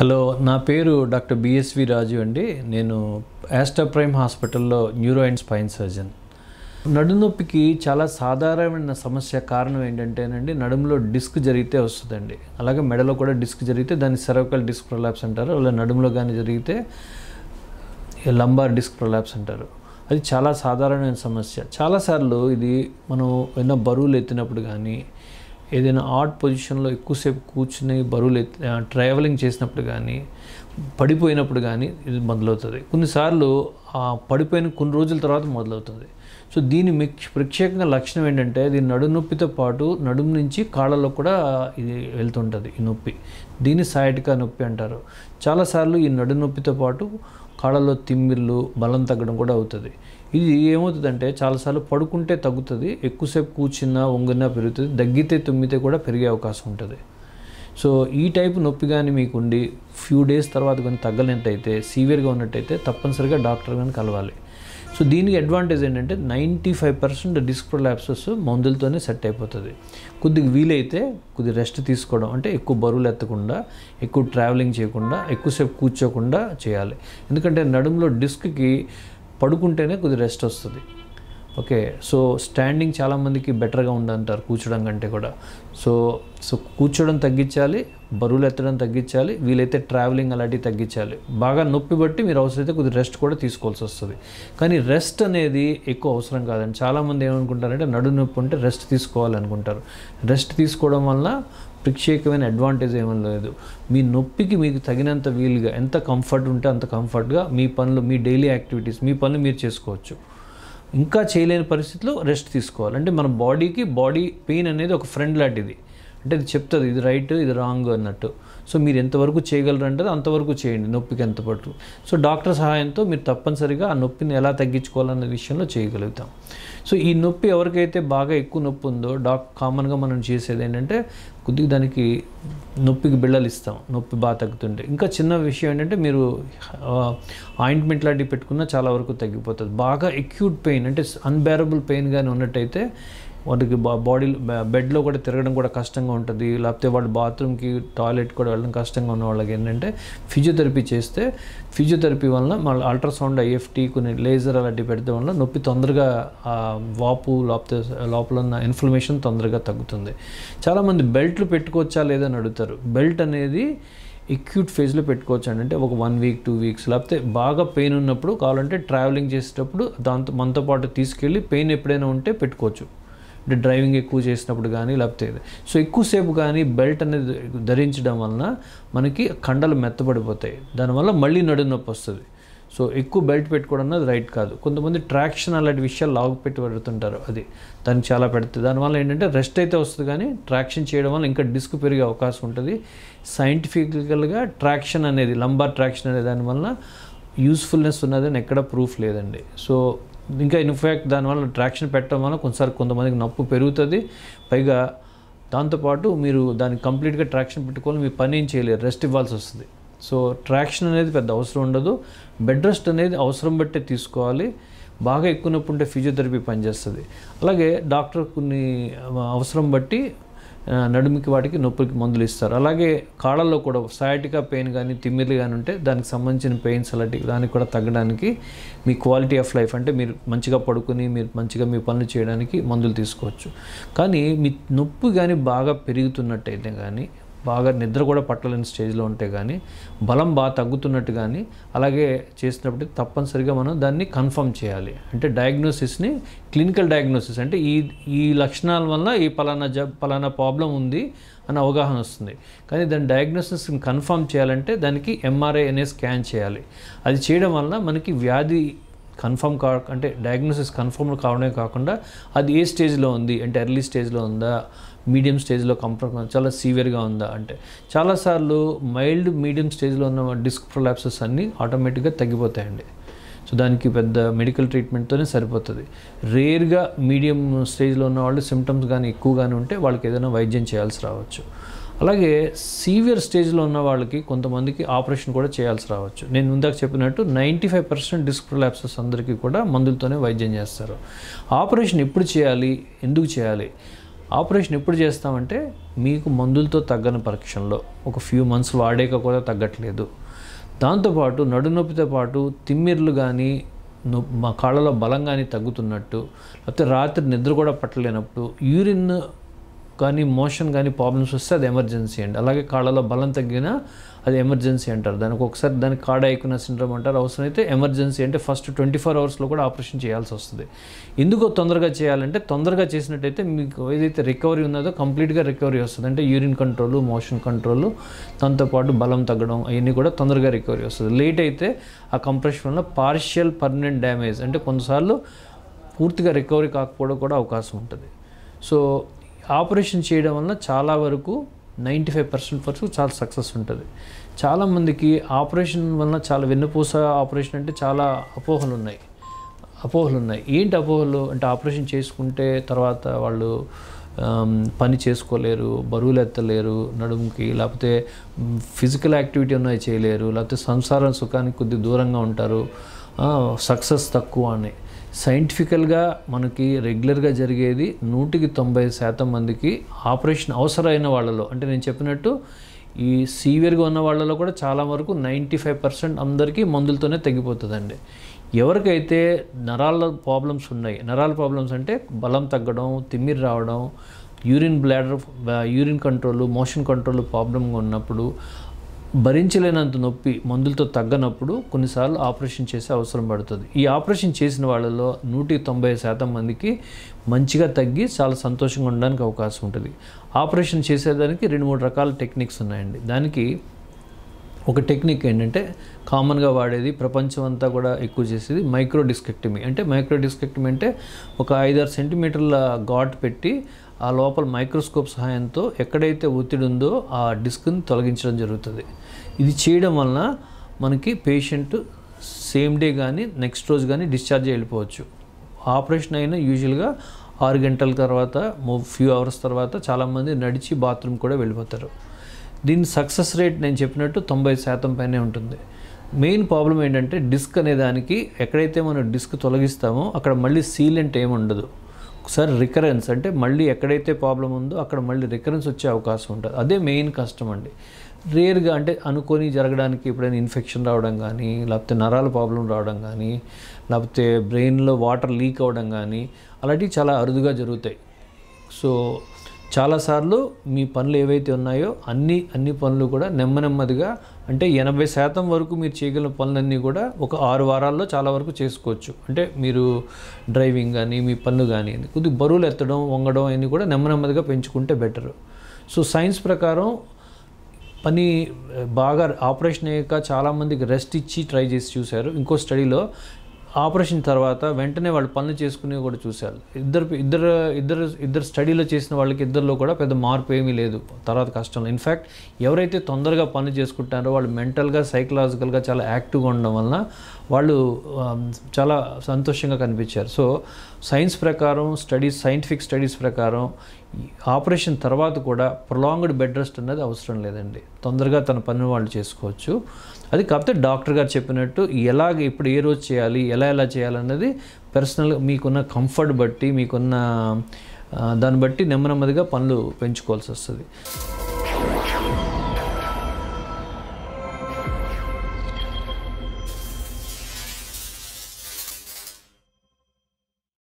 hello నా పేరు doctor BSV రాజు అండి నేను ప్రైమ్ హాస్పిటల్లో న్యూరో అండ్ స్పైన్ సర్జన్ నడునొప్పికి చాలా సాధారణమైన సమస్య కారణం ఏంటంటేనండి నడుములో డిస్క్ జరిగితే వస్తుందండి అలాగే మెడలో కూడా డిస్క్ జరిగితే దాన్ని సెరవకల్ డిస్క్ ప్రొలాప్స్ అంటారు అలా నడుములో కానీ జరిగితే లంబార్ డిస్క్ ప్రొలాప్స్ అంటారు అది చాలా సాధారణమైన సమస్య చాలాసార్లు ఇది మనం ఏదైనా బరువులు ఎత్తినప్పుడు కానీ ఏదైనా ఆర్ట్ పొజిషన్లో ఎక్కువసేపు కూర్చుని బరువులు ట్రావెలింగ్ చేసినప్పుడు కానీ పడిపోయినప్పుడు కానీ ఇది మొదలవుతుంది కొన్నిసార్లు పడిపోయిన కొన్ని రోజుల తర్వాత మొదలవుతుంది సో దీని ప్రత్యేకంగా లక్షణం ఏంటంటే ఇది నడుము నొప్పితో పాటు నడుము నుంచి కాళ్ళలో కూడా ఇది వెళ్తుంటుంది ఈ నొప్పి దీన్ని సాయటిక నొప్పి అంటారు చాలాసార్లు ఈ నడు నొప్పితో పాటు కాళ్ళలో తిమ్మిర్లు బలం తగ్గడం కూడా అవుతుంది ఇది ఏమవుతుందంటే చాలాసార్లు పడుకుంటే తగ్గుతుంది ఎక్కువసేపు కూర్చున్నా ఒంగున్నా పెరుగుతుంది దగ్గితే తుమ్మితే కూడా పెరిగే అవకాశం ఉంటుంది సో ఈ టైప్ నొప్పి కానీ మీకు ఉండి ఫ్యూ డేస్ తర్వాత కానీ తగ్గలేనట్టయితే సీవియర్గా ఉన్నట్టయితే తప్పనిసరిగా డాక్టర్ కానీ కలవాలి సో దీనికి అడ్వాంటేజ్ ఏంటంటే ninety five percent disc prolapses మందులతోనే సెట్ అయిపోతుంది కొద్దిగా వీలైతే కొద్దిగా రెస్ట్ తీసుకోవడం అంటే ఎక్కువ బరువులు ఎత్తకుండా ఎక్కువ ట్రావెలింగ్ చేయకుండా ఎక్కువసేపు కూర్చోకుండా చేయాలి ఎందుకంటే నడుములో డిస్క్కి పడుకుంటేనే కొద్దిగా రెస్ట్ వస్తుంది ఓకే సో స్టాండింగ్ చాలామందికి బెటర్గా ఉందంటారు కూర్చోడం కంటే కూడా సో సో కూర్చోడం తగ్గించాలి బరువులు ఎత్తడం తగ్గించాలి వీలైతే ట్రావెలింగ్ అలాంటివి తగ్గించాలి బాగా నొప్పి బట్టి మీరు అయితే కొద్దిగా రెస్ట్ కూడా తీసుకోవాల్సి వస్తుంది కానీ రెస్ట్ అనేది ఎక్కువ అవసరం కాదండి చాలామంది ఏమనుకుంటారంటే నడు నొప్పి ఉంటే రెస్ట్ తీసుకోవాలనుకుంటారు రెస్ట్ తీసుకోవడం వలన ప్రత్యేకమైన అడ్వాంటేజ్ ఏమీ లేదు మీ నొప్పికి మీకు తగినంత వీలుగా ఎంత కంఫర్ట్ ఉంటే అంత కంఫర్ట్గా మీ పనులు మీ డైలీ యాక్టివిటీస్ మీ పనులు మీరు చేసుకోవచ్చు ఇంకా చేయలేని పరిస్థితిలో రెస్ట్ తీసుకోవాలి అంటే మన బాడీకి బాడీ పెయిన్ అనేది ఒక ఫ్రెండ్ లాంటిది అంటే అది చెప్తుంది ఇది రైట్ ఇది రాంగ్ అన్నట్టు సో మీరు ఎంతవరకు చేయగలరు అంటే అంతవరకు చేయండి నొప్పికి ఎంత పట్టు సో డాక్టర్ సహాయంతో మీరు తప్పనిసరిగా ఆ నొప్పిని ఎలా తగ్గించుకోవాలన్న విషయంలో చేయగలుగుతాం సో ఈ నొప్పి ఎవరికైతే బాగా ఎక్కువ నొప్పి ఉందో డాక్ కామన్గా మనం చేసేది ఏంటంటే కొద్దిగా దానికి నొప్పికి బిళ్ళలు ఇస్తాం నొప్పి బాగా తగ్గుతుంటే ఇంకా చిన్న విషయం ఏంటంటే మీరు ఆయింట్మెంట్ లాంటివి పెట్టుకున్నా చాలా వరకు తగ్గిపోతుంది బాగా ఎక్యూట్ పెయిన్ అంటే అన్బేరబుల్ పెయిన్గానే ఉన్నట్టయితే వాటికి బాడీ బెడ్లో కూడా తిరగడం కూడా కష్టంగా ఉంటుంది లేకపోతే వాళ్ళు బాత్రూమ్కి టాయిలెట్ కూడా వెళ్ళడం కష్టంగా ఉన్న వాళ్ళకి ఏంటంటే ఫిజియోథెరపీ చేస్తే ఫిజియోథెరపీ వలన మళ్ళీ అల్ట్రాసౌండ్ ఐఎఫ్టీ కొన్ని లేజర్ అలాంటివి పెడతాం వల్ల నొప్పి తొందరగా వాపు లేకపోతే లోపల ఉన్న ఇన్ఫ్లమేషన్ తొందరగా తగ్గుతుంది చాలామంది బెల్ట్లు పెట్టుకోవచ్చా లేదని అడుగుతారు బెల్ట్ అనేది ఎక్యూట్ ఫేజ్లో పెట్టుకోవచ్చు అంటే ఒక వన్ వీక్ టూ వీక్స్ లేకపోతే బాగా పెయిన్ ఉన్నప్పుడు కావాలంటే ట్రావెలింగ్ చేసేటప్పుడు దాంతో మనతో పాటు తీసుకెళ్ళి పెయిన్ ఎప్పుడైనా ఉంటే పెట్టుకోవచ్చు అంటే డ్రైవింగ్ ఎక్కువ చేసినప్పుడు కానీ లేకపోతే సో ఎక్కువసేపు కానీ బెల్ట్ అనేది ధరించడం వలన మనకి కండలు మెత్తబడిపోతాయి దానివల్ల మళ్ళీ నడు నొప్పి వస్తుంది సో ఎక్కువ బెల్ట్ పెట్టుకోవడం అన్నది రైట్ కాదు కొంతమంది ట్రాక్షన్ అలాంటి విషయాలు లాగు పెట్టి పెడుతుంటారు అది దాన్ని చాలా పెడుతుంది దానివల్ల ఏంటంటే రెస్ట్ అయితే వస్తుంది కానీ ట్రాక్షన్ చేయడం వల్ల ఇంకా డిస్క్ పెరిగే అవకాశం ఉంటుంది సైంటిఫికల్గా ట్రాక్షన్ అనేది లంబార్ ట్రాక్షన్ అనే దానివల్ల యూస్ఫుల్నెస్ ఉన్నదని ఎక్కడ ప్రూఫ్ లేదండి సో ఇంకా ఇన్ఫ్యాక్ట్ దానివల్ల ట్రాక్షన్ పెట్టడం వల్ల కొంతసారి కొంతమందికి నొప్పి పెరుగుతుంది పైగా దాంతోపాటు మీరు దాన్ని కంప్లీట్గా ట్రాక్షన్ పెట్టుకోవాలి మీరు పని ఏం చేయలేరు రెస్ట్ ఇవ్వాల్సి వస్తుంది సో ట్రాక్షన్ అనేది పెద్ద అవసరం ఉండదు బెడ్ రెస్ట్ అనేది అవసరం బట్టే తీసుకోవాలి బాగా ఎక్కువ నొప్పి ఉంటే ఫిజియోథెరపీ పనిచేస్తుంది అలాగే డాక్టర్ కొన్ని అవసరం బట్టి నడుముకి వాటికి నొప్పికి మందులు ఇస్తారు అలాగే కాళ్ళల్లో కూడా సయాటికా పెయిన్ కానీ తిమ్మిర్లు కానీ ఉంటే దానికి సంబంధించిన పెయిన్స్ అలాంటివి దానికి కూడా తగ్గడానికి మీ క్వాలిటీ ఆఫ్ లైఫ్ అంటే మీరు మంచిగా పడుకుని మీరు మంచిగా మీ పనులు చేయడానికి మందులు తీసుకోవచ్చు కానీ మీ నొప్పి కానీ బాగా పెరుగుతున్నట్టయితే కానీ బాగా నిద్ర కూడా పట్టలేని స్టేజ్లో ఉంటే కానీ బలం బాగా తగ్గుతున్నట్టు కానీ అలాగే చేసినప్పుడు తప్పనిసరిగా మనం దాన్ని కన్ఫర్మ్ చేయాలి అంటే డయాగ్నోసిస్ని క్లినికల్ డయాగ్నోసిస్ అంటే ఈ ఈ లక్షణాల వల్ల ఈ పలానా జ పలానా ప్రాబ్లం ఉంది అని అవగాహన వస్తుంది కానీ దాని డయాగ్నోసిస్ని కన్ఫర్మ్ చేయాలంటే దానికి ఎంఆర్ఐ అనే స్కాన్ చేయాలి అది చేయడం వల్ల మనకి వ్యాధి కన్ఫర్మ్ కా అంటే డయాగ్నోసిస్ కన్ఫర్మ్ కావడమే కాకుండా అది ఏ స్టేజ్లో ఉంది అంటే ఎర్లీ స్టేజ్లో ఉందా మీడియం స్టేజ్లో కంప్రమైజ్ చాలా సీవియర్గా ఉందా అంటే చాలాసార్లు మైల్డ్ మీడియం స్టేజ్లో ఉన్న డిస్క్ ప్రొలాప్సెస్ అన్నీ ఆటోమేటిక్గా తగ్గిపోతాయండి సో దానికి పెద్ద మెడికల్ ట్రీట్మెంట్తోనే సరిపోతుంది రేర్గా మీడియం స్టేజ్లో ఉన్న వాళ్ళు సిమ్టమ్స్ కానీ ఎక్కువగానే ఉంటే వాళ్ళకి ఏదైనా వైద్యం చేయాల్సి రావచ్చు అలాగే సీవియర్ స్టేజ్లో ఉన్న వాళ్ళకి కొంతమందికి ఆపరేషన్ కూడా చేయాల్సి రావచ్చు నేను ఇందాక చెప్పినట్టు ninety five percent disc prolapses అందరికీ కూడా మందులతోనే వైద్యం చేస్తారు ఆపరేషన్ ఎప్పుడు చేయాలి ఎందుకు చేయాలి ఆపరేషన్ ఎప్పుడు చేస్తామంటే మీకు మందులతో తగ్గని పరీక్షల్లో ఒక ఫ్యూ మంత్స్ వాడాక కూడా తగ్గట్లేదు దాంతోపాటు నడునొప్పితో పాటు తిమ్మిర్లు కానీ మా కాళ్ళలో బలం కానీ తగ్గుతున్నట్టు లేకపోతే రాత్రి నిద్ర కూడా పట్టలేనప్పుడు యూరిన్ కానీ మోషన్ కానీ ప్రాబ్లమ్స్ వస్తే అది ఎమర్జెన్సీ అండి అలాగే కాళ్ళలో బలం తగ్గినా అది ఎమర్జెన్సీ అంటారు దానికి ఒకసారి దానికి కాడ ఐకున సిండ్రోమ్ అంటారు అవసరమైతే ఎమర్జెన్సీ అంటే ఫస్ట్ ట్వంటీ ఫోర్ అవర్స్లో కూడా ఆపరేషన్ చేయాల్సి వస్తుంది ఎందుకు తొందరగా చేయాలంటే తొందరగా చేసినట్టయితే మీకు ఏదైతే రికవరీ ఉన్నదో కంప్లీట్గా రికవరీ వస్తుంది అంటే యూరిన్ కంట్రోల్ మోషన్ కంట్రోల్ దాంతోపాటు బలం తగ్గడం అవన్నీ కూడా తొందరగా రికవరీ వస్తుంది లేట్ అయితే ఆ కంప్రెషన్ వల్ల పార్షియల్ పర్మనెంట్ డ్యామేజ్ అంటే కొన్నిసార్లు పూర్తిగా రికవరీ కాకపోవడం కూడా అవకాశం ఉంటుంది సో ఆపరేషన్ చేయడం వల్ల చాలా వరకు నైంటీ ఫైవ్ పర్సెంట్ వరకు చాలా సక్సెస్ ఉంటుంది చాలామందికి ఆపరేషన్ వల్ల చాలా వెన్నుపూస ఆపరేషన్ అంటే చాలా అపోహలు ఉన్నాయి అపోహలు ఉన్నాయి ఏంటి అపోహలు అంటే ఆపరేషన్ చేసుకుంటే తర్వాత వాళ్ళు పని చేసుకోలేరు బరువులు ఎత్తలేరు నడుముకి లేకపోతే ఫిజికల్ యాక్టివిటీ ఉన్నాయి చేయలేరు లేకపోతే సంసారం సుఖానికి కొద్దిగా దూరంగా ఉంటారు సక్సెస్ తక్కువ అని సైంటిఫికల్గా మనకి రెగ్యులర్గా జరిగేది నూటికి తొంభై శాతం మందికి ఆపరేషన్ అవసరమైన వాళ్ళలో అంటే నేను చెప్పినట్టు ఈ సీవియర్గా ఉన్న వాళ్ళలో కూడా చాలా వరకు నైంటీ ఫైవ్ పర్సెంట్ అందరికీ మందులతోనే తగ్గిపోతుందండి ఎవరికైతే నరాల ప్రాబ్లమ్స్ ఉన్నాయి నరాల ప్రాబ్లమ్స్ అంటే బలం తగ్గడం తిమ్మిరి రావడం urine bladder urine control motion control ప్రాబ్లంగా ఉన్నప్పుడు భరించలేనంత నొప్పి మందులతో తగ్గనప్పుడు కొన్నిసార్లు ఆపరేషన్ చేసే అవసరం పడుతుంది ఈ ఆపరేషన్ చేసిన వాళ్ళలో నూటి తొంభై శాతం మందికి మంచిగా తగ్గి చాలా సంతోషంగా ఉండడానికి అవకాశం ఉంటుంది ఆపరేషన్ చేసేదానికి రెండు మూడు రకాల టెక్నిక్స్ ఉన్నాయండి దానికి ఒక టెక్నిక్ ఏంటంటే కామన్గా వాడేది ప్రపంచం అంతా కూడా ఎక్కువ చేసేది మైక్రో డిస్కెక్టమీ అంటే మైక్రో డిస్కెక్టమీ అంటే ఒక ఐదారు సెంటీమీటర్ల ఘాట్ పెట్టి ఆ లోపల మైక్రోస్కోప్ సహాయంతో ఎక్కడైతే ఒత్తిడి ఉందో ఆ డిస్క్ని తొలగించడం జరుగుతుంది ఇది చేయడం వలన మనకి పేషెంట్ సేమ్ డే కానీ నెక్స్ట్ రోజు కానీ డిశ్చార్జ్ వెళ్ళిపోవచ్చు ఆపరేషన్ అయినా యూజువల్గా ఆరు గంటల తర్వాత ఫ్యూ అవర్స్ తర్వాత చాలామంది నడిచి బాత్రూమ్ కూడా వెళ్ళిపోతారు దీని సక్సెస్ రేట్ నేను చెప్పినట్టు తొంభై శాతం పైనే ఉంటుంది మెయిన్ ప్రాబ్లం ఏంటంటే డిస్క్ అనే దానికి ఎక్కడైతే మనం డిస్క్ తొలగిస్తామో అక్కడ మళ్ళీ సీలెంట్ ఏమి ఉండదు ఒకసారి రికరెన్స్ అంటే మళ్ళీ ఎక్కడైతే ప్రాబ్లం ఉందో అక్కడ మళ్ళీ రికరెన్స్ వచ్చే అవకాశం ఉంటుంది అదే మెయిన్ కష్టం అండి రేర్గా అంటే అనుకొని జరగడానికి ఎప్పుడైనా ఇన్ఫెక్షన్ రావడం కానీ లేకపోతే నరాల ప్రాబ్లం రావడం కానీ లేకపోతే బ్రెయిన్లో వాటర్ లీక్ అవ్వడం కానీ అలాంటివి చాలా అరుదుగా జరుగుతాయి సో చాలాసార్లు మీ పనులు ఏవైతే ఉన్నాయో అన్ని అన్ని పనులు కూడా నెమ్మ నెమ్మదిగా అంటే ఎనభై శాతం వరకు మీరు చేయగలిగిన పనులన్నీ కూడా ఒక ఆరు వారాల్లో చాలా వరకు చేసుకోవచ్చు అంటే మీరు డ్రైవింగ్ కానీ మీ పనులు కానీ కొద్దిగా బరువులు ఎత్తడం వంగడం అన్నీ కూడా నెమ్మ నెమ్మదిగా పెంచుకుంటే బెటర్ సో సైన్స్ ప్రకారం పని బాగా ఆపరేషన్ అయ్యాక చాలామందికి రెస్ట్ ఇచ్చి ట్రై చేసి చూశారు ఇంకో స్టడీలో ఆపరేషన్ తర్వాత వెంటనే వాళ్ళు పనులు చేసుకుని కూడా చూశారు ఇద్దరు ఇద్దరు ఇద్దరు ఇద్దరు స్టడీలో చేసిన వాళ్ళకి ఇద్దరిలో కూడా పెద్ద మార్పు ఏమీ లేదు తర్వాత కష్టంలో ఇన్ఫ్యాక్ట్ ఎవరైతే తొందరగా పనులు చేసుకుంటారో వాళ్ళు మెంటల్గా సైకలాజికల్గా చాలా యాక్టివ్గా ఉండడం వలన వాళ్ళు చాలా సంతోషంగా కనిపించారు సో సైన్స్ ప్రకారం స్టడీస్ సైంటిఫిక్ స్టడీస్ ప్రకారం ఆపరేషన్ తర్వాత కూడా ప్రొలాంగ్డ్ బెడ్ రెస్ట్ అనేది అవసరం లేదండి తొందరగా తన పని వాళ్ళు చేసుకోవచ్చు అది కాకపోతే డాక్టర్ గారు చెప్పినట్టు ఎలాగ ఇప్పుడు ఏ రోజు చేయాలి ఎలా ఎలా చేయాలన్నది పర్సనల్ మీకున్న కంఫర్ట్ బట్టి మీకున్న దాన్ని బట్టి నెమ్మది నెమ్మదిగా పనులు పెంచుకోవాల్సి వస్తుంది